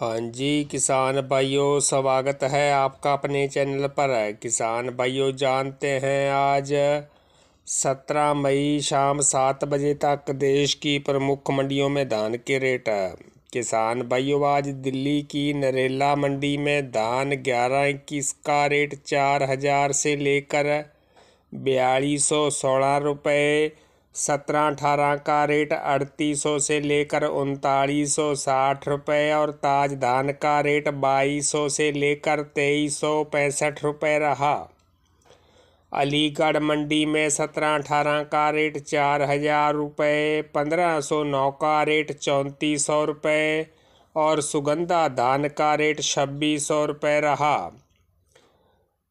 हाँ जी किसान भाइयों स्वागत है आपका अपने चैनल पर किसान भाइयों जानते हैं आज सत्रह मई शाम सात बजे तक देश की प्रमुख मंडियों में धान के रेट है किसान भाइयों आज दिल्ली की नरेला मंडी में धान ग्यारह इक्कीस का रेट चार हज़ार से लेकर बयालीस सौ सोलह रुपये सत्रह अठारह का रेट अड़तीस सौ से लेकर उनतालीस सौ साठ रुपये और ताज धान का रेट बाईस सौ से लेकर तेईस सौ पैंसठ रुपये रहा अलीगढ़ मंडी में सत्रह अठारह का रेट चार हज़ार रुपये पंद्रह सौ नौ का रेट चौंतीस सौ रुपये और सुगंधा धान का रेट छब्बीस सौ रुपये रहा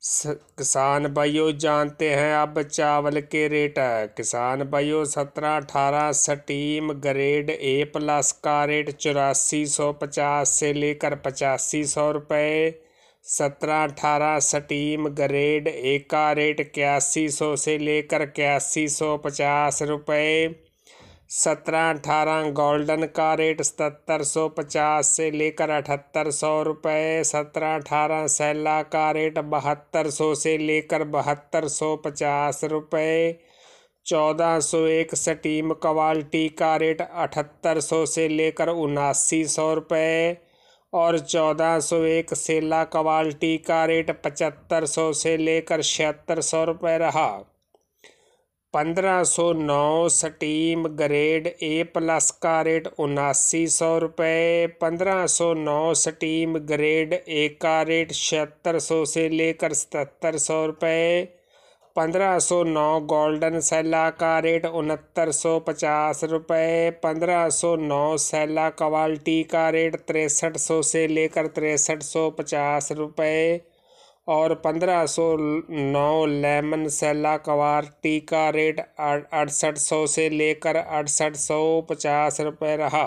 किसान भाइयों जानते हैं अब चावल के रेट किसान भाइयों सत्रह अठारह स्टीम ग्रेड ए प्लस का रेट चौरासी सौ पचास से लेकर पचासी सौ रुपये सत्रह अठारह स्टीम ग्रेड ए का रेट इक्यासी सौ से लेकर इक्यासी सौ पचास रुपये सत्रह अठारह गोल्डन का रेट सतर सौ पचास से लेकर अठहत्तर सौ रुपये सत्रह अठारह सैला का रेट बहत्तर सौ से लेकर बहत्तर सौ पचास रुपये चौदह सौ एक स्टीम क्वालिटी का रेट अठहत्तर सौ से लेकर उनासी सौ रुपये और चौदह सौ एक सेला क्वालिटी का रेट पचहत्तर सौ से लेकर छिहत्तर सौ रुपये रहा पंद्रह सौ नौ स्टीम ग्रेड ए प्लस का रेट उनासी सौ रुपये पंद्रह सौ नौ स्टीम ग्रेड ए का रेट छिहत्तर सौ से लेकर सतहत्तर सौ रुपये पंद्रह सौ नौ गोल्डन सैला का रेट उनहत्तर सौ पचास रुपये पंद्रह सौ नौ सैला क्वालिटी का रेट तिरसठ सौ से लेकर तिरसठ सौ पचास रुपये और पंद्रह सौ नौ लेमन सेला कवार टी का रेट अड़सठ सौ से लेकर अड़सठ सौ पचास रुपये रहा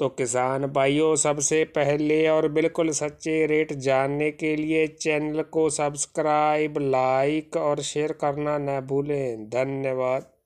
तो किसान भाइयों सबसे पहले और बिल्कुल सच्चे रेट जानने के लिए चैनल को सब्सक्राइब लाइक और शेयर करना न भूलें धन्यवाद